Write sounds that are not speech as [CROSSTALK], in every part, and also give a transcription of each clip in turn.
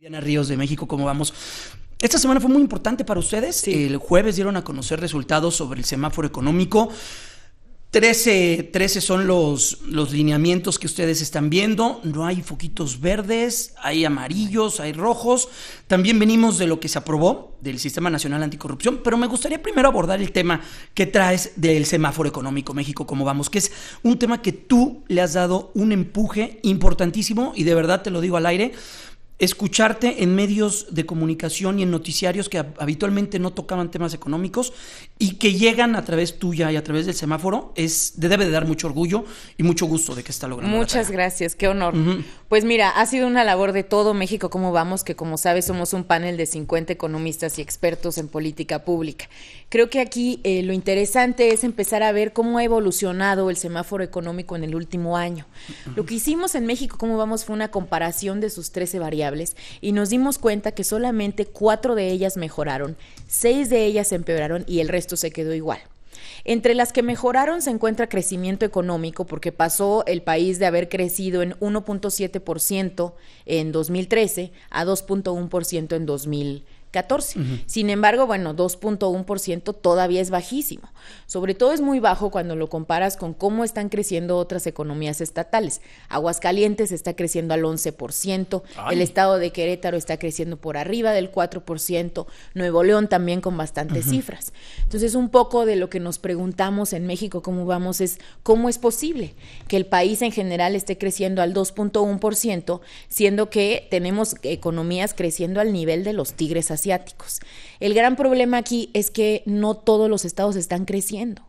Diana Ríos de México, ¿cómo vamos? Esta semana fue muy importante para ustedes. El jueves dieron a conocer resultados sobre el semáforo económico. Trece 13 son los, los lineamientos que ustedes están viendo. No hay foquitos verdes, hay amarillos, hay rojos. También venimos de lo que se aprobó del Sistema Nacional Anticorrupción, pero me gustaría primero abordar el tema que traes del semáforo económico México, ¿cómo vamos, que es un tema que tú le has dado un empuje importantísimo y de verdad te lo digo al aire escucharte en medios de comunicación y en noticiarios que habitualmente no tocaban temas económicos y que llegan a través tuya y a través del semáforo, es debe de dar mucho orgullo y mucho gusto de que está logrando. Muchas gracias, qué honor. Pues mira, ha sido una labor de todo México, cómo vamos, que como sabes somos un panel de 50 economistas y expertos en política pública. Creo que aquí eh, lo interesante es empezar a ver cómo ha evolucionado el semáforo económico en el último año. Lo que hicimos en México, cómo vamos, fue una comparación de sus 13 variables y nos dimos cuenta que solamente cuatro de ellas mejoraron, seis de ellas empeoraron y el resto se quedó igual. Entre las que mejoraron se encuentra crecimiento económico, porque pasó el país de haber crecido en 1.7% en 2013 a 2.1% en 2000. 14. Sin embargo, bueno, 2.1% todavía es bajísimo. Sobre todo es muy bajo cuando lo comparas con cómo están creciendo otras economías estatales. Aguascalientes está creciendo al 11%, el estado de Querétaro está creciendo por arriba del 4%, Nuevo León también con bastantes cifras. Entonces, un poco de lo que nos preguntamos en México, cómo vamos, es cómo es posible que el país en general esté creciendo al 2.1%, siendo que tenemos economías creciendo al nivel de los tigres asiáticos. El gran problema aquí es que no todos los estados están creciendo.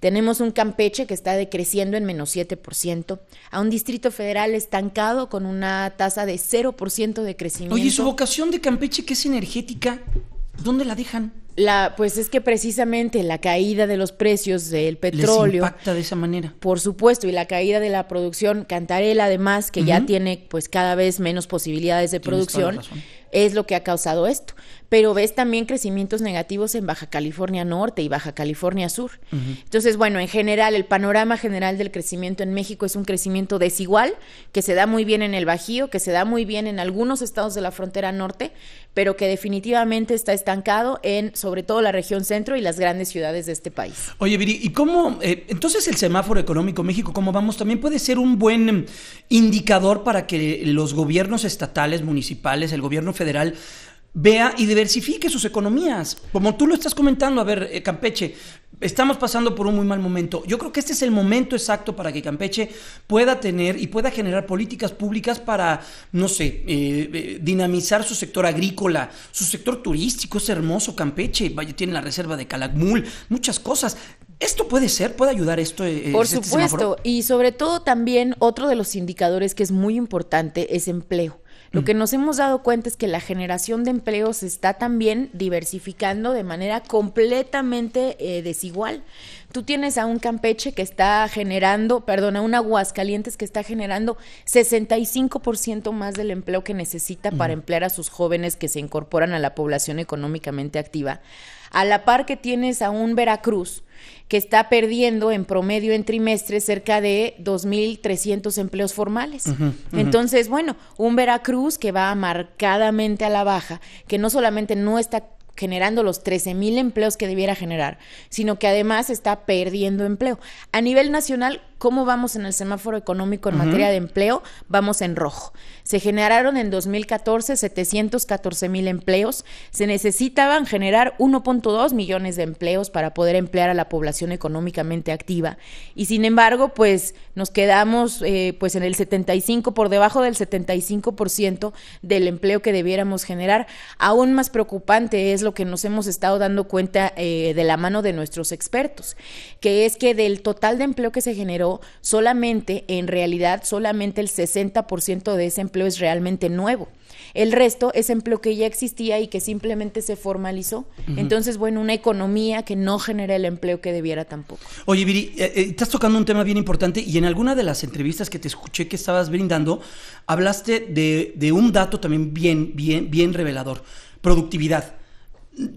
Tenemos un Campeche que está decreciendo en menos 7%, a un Distrito Federal estancado con una tasa de 0% de crecimiento. Oye, ¿y su vocación de Campeche, que es energética, ¿dónde la dejan? La, pues es que precisamente la caída de los precios del petróleo. Les impacta de esa manera. Por supuesto, y la caída de la producción cantarela, además, que ya tiene pues cada vez menos posibilidades de producción es lo que ha causado esto pero ves también crecimientos negativos en Baja California Norte y Baja California Sur. Entonces, bueno, en general, el panorama general del crecimiento en México es un crecimiento desigual, que se da muy bien en el Bajío, que se da muy bien en algunos estados de la frontera norte, pero que definitivamente está estancado en sobre todo la región centro y las grandes ciudades de este país. Oye, Viri, ¿y cómo, eh, entonces el semáforo económico México, cómo vamos, también puede ser un buen indicador para que los gobiernos estatales, municipales, el gobierno federal vea y diversifique sus economías. Como tú lo estás comentando, a ver, eh, Campeche, estamos pasando por un muy mal momento. Yo creo que este es el momento exacto para que Campeche pueda tener y pueda generar políticas públicas para, no sé, eh, eh, dinamizar su sector agrícola, su sector turístico. Es hermoso Campeche, vaya, tiene la reserva de Calakmul, muchas cosas. ¿Esto puede ser? ¿Puede ayudar esto? Por este supuesto. y sobre todo también otro de los indicadores que es muy importante es empleo. Lo mm. que nos hemos dado cuenta es que la generación de empleos está también diversificando de manera completamente eh, desigual. Tú tienes a un Campeche que está generando, perdón, a un Aguascalientes que está generando 65% más del empleo que necesita para emplear a sus jóvenes que se incorporan a la población económicamente activa. A la par que tienes a un Veracruz que está perdiendo en promedio en trimestre cerca de 2.300 empleos formales. Entonces, bueno, un Veracruz que va marcadamente a la baja, que no solamente no está generando los 13.000 mil empleos que debiera generar, sino que además está perdiendo empleo. A nivel nacional, cómo vamos en el semáforo económico en materia de empleo, vamos en rojo. Se generaron en 2014 714 mil empleos. Se necesitaban generar 1.2 millones de empleos para poder emplear a la población económicamente activa. Y sin embargo, pues nos quedamos eh, pues en el 75, por debajo del 75% del empleo que debiéramos generar. Aún más preocupante es lo que nos hemos estado dando cuenta eh, de la mano de nuestros expertos, que es que del total de empleo que se generó solamente, en realidad, solamente el 60% de ese empleo es realmente nuevo. El resto es empleo que ya existía y que simplemente se formalizó. Entonces, bueno, una economía que no genera el empleo que debiera tampoco. Oye, Viri, eh, eh, estás tocando un tema bien importante y en alguna de las entrevistas que te escuché que estabas brindando, hablaste de, de un dato también bien, bien, bien revelador, productividad.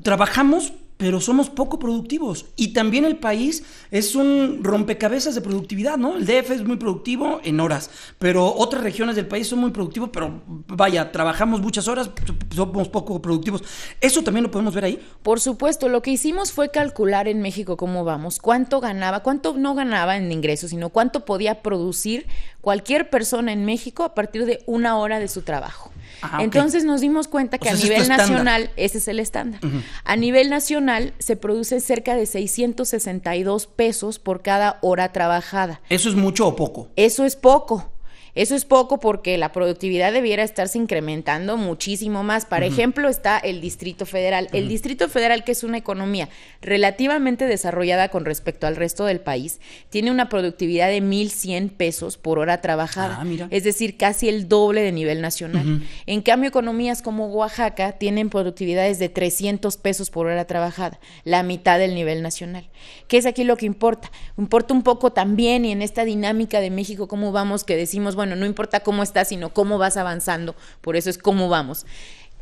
Trabajamos pero somos poco productivos. Y también el país es un rompecabezas de productividad, ¿no? El DF es muy productivo en horas, pero otras regiones del país son muy productivos, pero vaya, trabajamos muchas horas, somos poco productivos. Eso también lo podemos ver ahí. Por supuesto, lo que hicimos fue calcular en México cómo vamos, cuánto ganaba, cuánto no ganaba en ingresos, sino cuánto podía producir cualquier persona en México a partir de una hora de su trabajo. Ah, Entonces nos dimos cuenta que a nivel nacional, ese es el estándar, a nivel nacional se producen cerca de 662 pesos por cada hora trabajada. ¿Eso es mucho o poco? Eso es poco. Eso es poco porque la productividad debiera estarse incrementando muchísimo más. Para ejemplo, está el Distrito Federal. El Distrito Federal, que es una economía relativamente desarrollada con respecto al resto del país, tiene una productividad de 1.100 pesos por hora trabajada. Ah, es decir, casi el doble de nivel nacional. En cambio, economías como Oaxaca tienen productividades de 300 pesos por hora trabajada, la mitad del nivel nacional. ¿Qué es aquí lo que importa? Importa un poco también y en esta dinámica de México cómo vamos que decimos, bueno, no importa cómo estás, sino cómo vas avanzando, por eso es cómo vamos.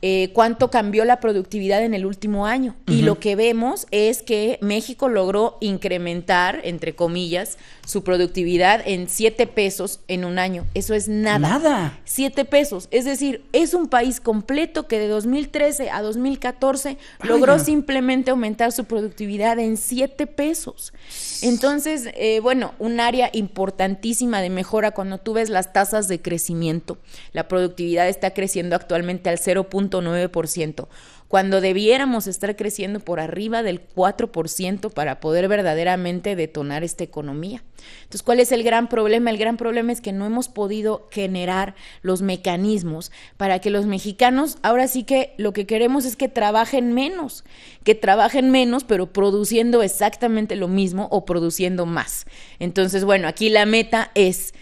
Eh, cuánto cambió la productividad en el último año. Y lo que vemos es que México logró incrementar, entre comillas, su productividad en 7 pesos en un año. Eso es nada. Nada. 7 pesos. Es decir, es un país completo que de 2013 a 2014 logró simplemente aumentar su productividad en 7 pesos. Entonces, eh, bueno, un área importantísima de mejora cuando tú ves las tasas de crecimiento. La productividad está creciendo actualmente al 0.9% cuando debiéramos estar creciendo por arriba del 4% para poder verdaderamente detonar esta economía. Entonces, ¿cuál es el gran problema? El gran problema es que no hemos podido generar los mecanismos para que los mexicanos, ahora sí que lo que queremos es que trabajen menos, que trabajen menos, pero produciendo exactamente lo mismo o produciendo más. Entonces, bueno, aquí la meta es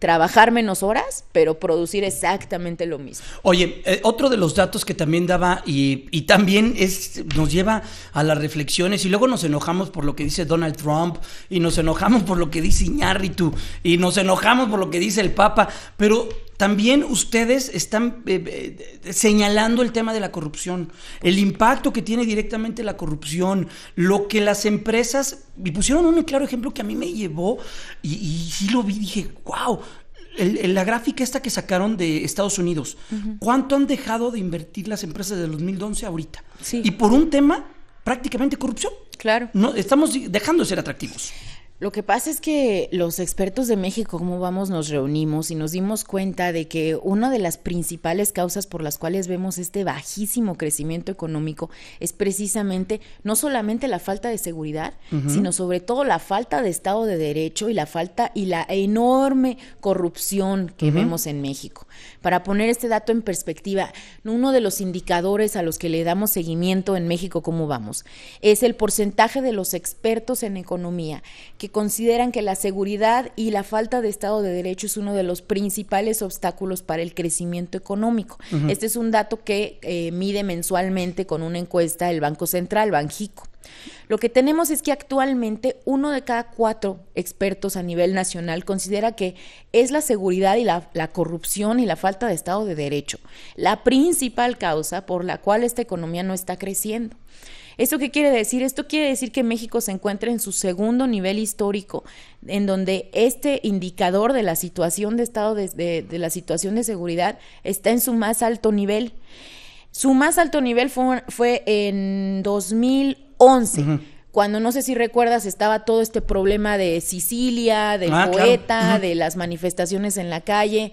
trabajar menos horas, pero producir exactamente lo mismo. Oye, eh, otro de los datos que también daba y, y, también es, nos lleva a las reflexiones y luego nos enojamos por lo que dice Donald Trump y nos enojamos por lo que dice Iñárritu y nos enojamos por lo que dice el Papa, pero también ustedes están eh, eh, señalando el tema de la corrupción, el impacto que tiene directamente la corrupción, lo que las empresas, y pusieron un claro ejemplo que a mí me llevó, y, sí lo vi, dije, wow, la gráfica esta que sacaron de Estados Unidos, ¿cuánto han dejado de invertir las empresas de 2011 ahorita? Y por un tema prácticamente corrupción. Claro. No, estamos dejando de ser atractivos. Lo que pasa es que los expertos de México, cómo vamos, nos reunimos y nos dimos cuenta de que una de las principales causas por las cuales vemos este bajísimo crecimiento económico es precisamente no solamente la falta de seguridad, sino sobre todo la falta de Estado de Derecho y la falta y la enorme corrupción que vemos en México. Para poner este dato en perspectiva, uno de los indicadores a los que le damos seguimiento en México, cómo vamos, es el porcentaje de los expertos en economía que consideran que la seguridad y la falta de Estado de Derecho es uno de los principales obstáculos para el crecimiento económico. Este es un dato que eh, mide mensualmente con una encuesta el Banco Central, Banjico. Lo que tenemos es que actualmente uno de cada cuatro expertos a nivel nacional considera que es la seguridad y la, corrupción y la falta de Estado de Derecho la principal causa por la cual esta economía no está creciendo. ¿Esto qué quiere decir? Esto quiere decir que México se encuentra en su segundo nivel histórico, en donde este indicador de la situación de estado, de, la situación de seguridad, está en su más alto nivel. Su más alto nivel fue, en 2011. cuando no sé si recuerdas estaba todo este problema de Sicilia, del ah, poeta, de las manifestaciones en la calle.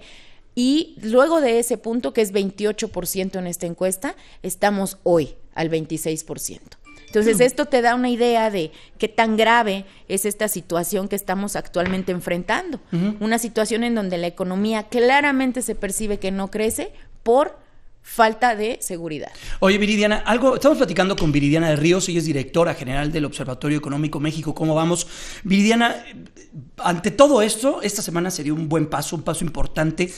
Y luego de ese punto, que es 28% en esta encuesta, estamos hoy, al 26%. Entonces, esto te da una idea de qué tan grave es esta situación que estamos actualmente enfrentando. Una situación en donde la economía claramente se percibe que no crece por falta de seguridad. Oye, Viridiana, algo, estamos platicando con Viridiana de Ríos, ella es directora general del Observatorio Económico México, ¿cómo vamos? Viridiana, ante todo esto, esta semana se dio un buen paso, un paso importante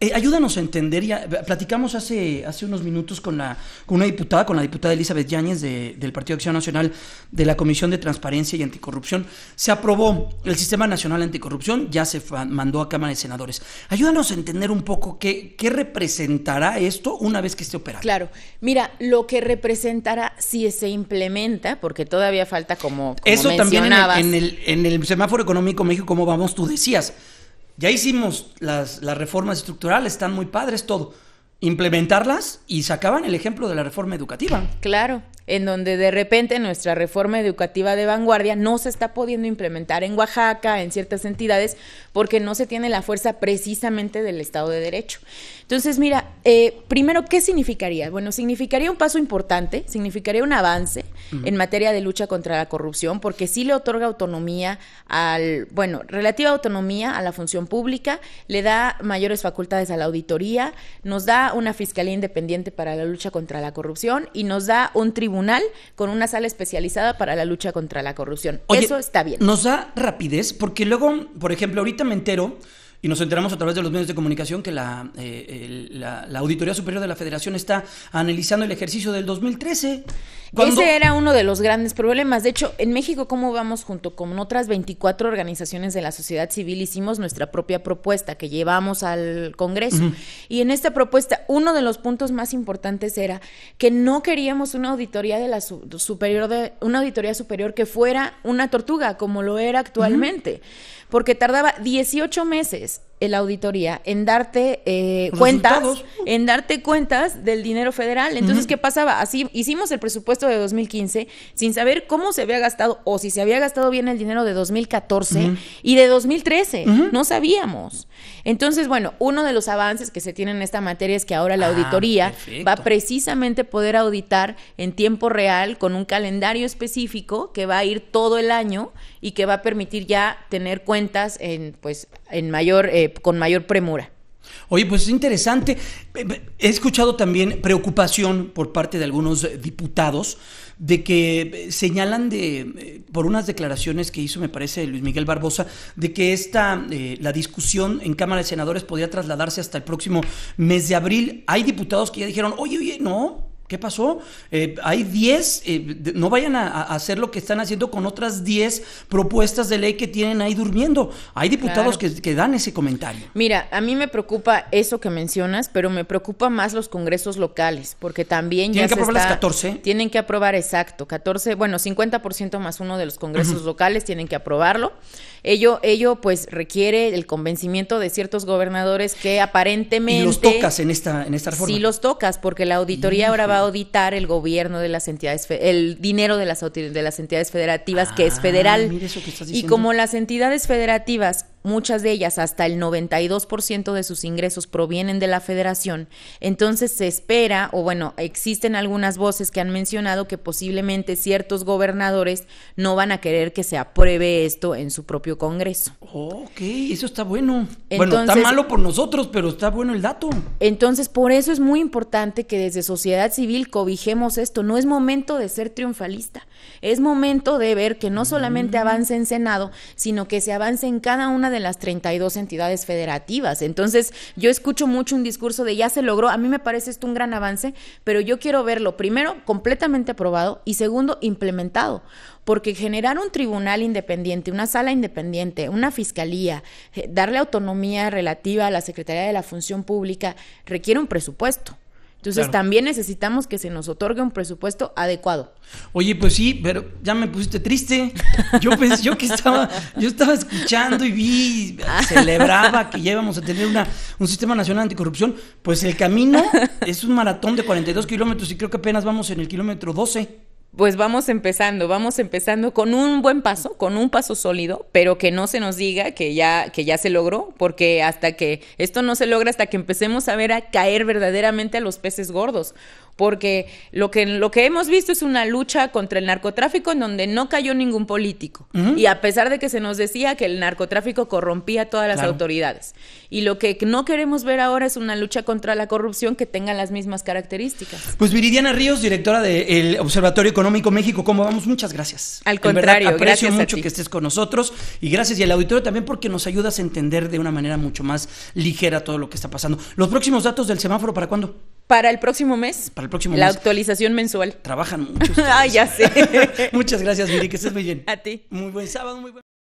eh, ayúdanos a entender, ya, eh, platicamos hace, hace unos minutos con, la, con una diputada, con la diputada Elizabeth Yáñez del Partido de Acción Nacional de la Comisión de Transparencia y Anticorrupción. Se aprobó el Sistema Nacional Anticorrupción, ya se mandó a Cámara de Senadores. Ayúdanos a entender un poco qué, representará esto una vez que esté operado. Claro, mira, lo que representará si se implementa, porque todavía falta como... Eso también en el, en, el, semáforo económico México, como vamos, tú decías ya hicimos las, reformas estructurales, están muy padres, todo implementarlas y sacaban el ejemplo de la reforma educativa. Claro en donde de repente nuestra reforma educativa de vanguardia no se está pudiendo implementar en Oaxaca, en ciertas entidades, porque no se tiene la fuerza precisamente del Estado de Derecho. Entonces, mira, eh, primero, ¿qué significaría? Bueno, significaría un paso importante, significaría un avance en materia de lucha contra la corrupción, porque sí le otorga autonomía al, bueno, relativa autonomía a la función pública, le da mayores facultades a la auditoría, nos da una fiscalía independiente para la lucha contra la corrupción y nos da un tribunal con una sala especializada para la lucha contra la corrupción. Eso está bien. Nos da rapidez, porque luego, por ejemplo, ahorita me entero y nos enteramos a través de los medios de comunicación que la, eh, la, la, Auditoría Superior de la Federación está analizando el ejercicio del 2013 ese era uno de los grandes problemas. De hecho, en México, ¿cómo vamos? Junto con otras 24 organizaciones de la sociedad civil hicimos nuestra propia propuesta que llevamos al Congreso. Y en esta propuesta, uno de los puntos más importantes era que no queríamos una auditoría de la superior de una auditoría superior que fuera una tortuga como lo era actualmente, porque tardaba 18 meses en la auditoría en darte eh, cuentas, en darte cuentas del dinero federal. Entonces, ¿qué pasaba? Así hicimos el presupuesto de 2015 sin saber cómo se había gastado o si se había gastado bien el dinero de 2014 y de 2013. No sabíamos. Entonces, bueno, uno de los avances que se tiene en esta materia es que ahora la ah, auditoría va precisamente poder auditar en tiempo real con un calendario específico que va a ir todo el año y que va a permitir ya tener cuentas en pues en mayor, eh, con mayor premura. Oye, pues es interesante. He escuchado también preocupación por parte de algunos diputados de que eh, señalan de eh, por unas declaraciones que hizo, me parece, Luis Miguel Barbosa, de que esta la discusión en Cámara de Senadores podría trasladarse hasta el próximo mes de abril. Hay diputados que ya dijeron, oye, oye, no, ¿Qué pasó? Eh, hay 10, eh, no vayan a, hacer lo que están haciendo con otras 10 propuestas de ley que tienen ahí durmiendo. Hay diputados que, dan ese comentario. Mira, a mí me preocupa eso que mencionas, pero me preocupa más los congresos locales, porque también tienen que aprobar las 14. Tienen que aprobar, exacto, 14, bueno, 50% más uno de los congresos locales tienen que aprobarlo. Ello, ello pues requiere el convencimiento de ciertos gobernadores que aparentemente... Y los tocas en esta, en esta reforma. Sí, los tocas, porque la auditoría ahora va va a auditar el gobierno de las entidades, el dinero de las, de las entidades federativas, que es ah, federal. Y como las entidades federativas muchas de ellas hasta el 92% de sus ingresos provienen de la federación, entonces se espera, o bueno, existen algunas voces que han mencionado que posiblemente ciertos gobernadores no van a querer que se apruebe esto en su propio Congreso. ok, eso está bueno. bueno, está malo por nosotros, pero está bueno el dato. Entonces, por eso es muy importante que desde sociedad civil cobijemos esto. No es momento de ser triunfalista, es momento de ver que no solamente mm. avance en Senado, sino que se avance en cada una de de las 32 entidades federativas. Entonces, yo escucho mucho un discurso de ya se logró, a mí me parece esto un gran avance, pero yo quiero verlo, primero, completamente aprobado y segundo, implementado porque generar un tribunal independiente, una sala independiente, una fiscalía, eh, darle autonomía relativa a la Secretaría de la Función Pública, requiere un presupuesto. Entonces también necesitamos que se nos otorgue un presupuesto adecuado. Oye, pues sí, pero ya me pusiste triste. Yo pensé, que estaba, yo estaba escuchando y vi, celebraba que ya íbamos a tener una, un sistema nacional anticorrupción. Pues el camino es un maratón de 42 kilómetros y creo que apenas vamos en el kilómetro 12 pues vamos empezando, vamos empezando con un buen paso, con un paso sólido, pero que no se nos diga que ya, que ya se logró, porque hasta que esto no se logra, hasta que empecemos a ver a caer verdaderamente a los peces gordos porque lo que, lo que hemos visto es una lucha contra el narcotráfico en donde no cayó ningún político. Y a pesar de que se nos decía que el narcotráfico corrompía todas las autoridades. Y lo que no queremos ver ahora es una lucha contra la corrupción que tenga las mismas características. Pues Viridiana Ríos, directora del Observatorio Económico México, ¿cómo vamos? Muchas gracias. Al contrario, verdad, aprecio mucho que estés con nosotros y gracias y al auditorio también porque nos ayudas a entender de una manera mucho más ligera todo lo que está pasando. Los próximos datos del semáforo para cuándo? Para el próximo mes. Para el próximo mes. La actualización mensual. Trabajan [LAUGHS] mucho. ah, ya sé. [LAUGHS] Muchas gracias, Miri, que estés muy bien. A ti. Muy buen sábado, muy buen.